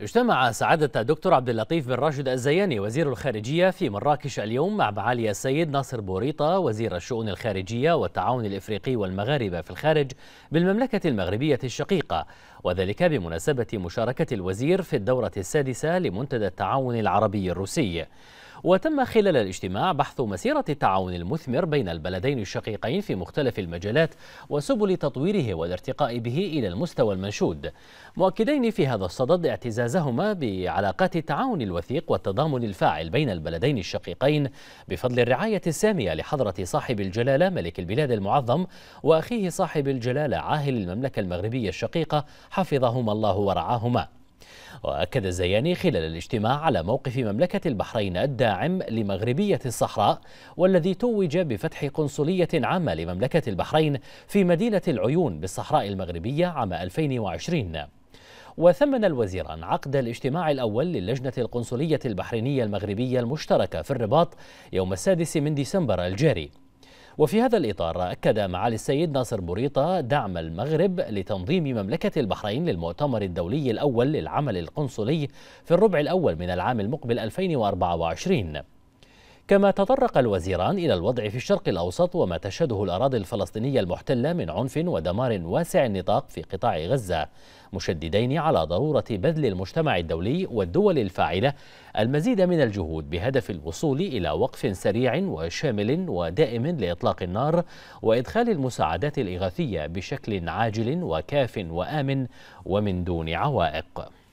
اجتمع سعادة الدكتور عبد اللطيف بن راشد الزياني وزير الخارجية في مراكش اليوم مع معالي السيد ناصر بوريطة وزير الشؤون الخارجية والتعاون الإفريقي والمغاربة في الخارج بالمملكة المغربية الشقيقة وذلك بمناسبة مشاركة الوزير في الدورة السادسة لمنتدى التعاون العربي الروسي وتم خلال الاجتماع بحث مسيرة التعاون المثمر بين البلدين الشقيقين في مختلف المجالات وسبل تطويره والارتقاء به إلى المستوى المنشود مؤكدين في هذا الصدد اعتزازهما بعلاقات التعاون الوثيق والتضامن الفاعل بين البلدين الشقيقين بفضل الرعاية السامية لحضرة صاحب الجلالة ملك البلاد المعظم وأخيه صاحب الجلالة عاهل المملكة المغربية الشقيقة حفظهما الله ورعاهما وأكد الزياني خلال الاجتماع على موقف مملكة البحرين الداعم لمغربية الصحراء والذي توج بفتح قنصلية عامة لمملكة البحرين في مدينة العيون بالصحراء المغربية عام 2020 وثمن الوزيران عقد الاجتماع الأول للجنة القنصلية البحرينية المغربية المشتركة في الرباط يوم السادس من ديسمبر الجاري وفي هذا الإطار أكد معالي السيد ناصر بوريطة دعم المغرب لتنظيم مملكة البحرين للمؤتمر الدولي الأول للعمل القنصلي في الربع الأول من العام المقبل 2024 كما تطرق الوزيران إلى الوضع في الشرق الأوسط وما تشهده الأراضي الفلسطينية المحتلة من عنف ودمار واسع النطاق في قطاع غزة مشددين على ضرورة بذل المجتمع الدولي والدول الفاعلة المزيد من الجهود بهدف الوصول إلى وقف سريع وشامل ودائم لإطلاق النار وإدخال المساعدات الإغاثية بشكل عاجل وكاف وآمن ومن دون عوائق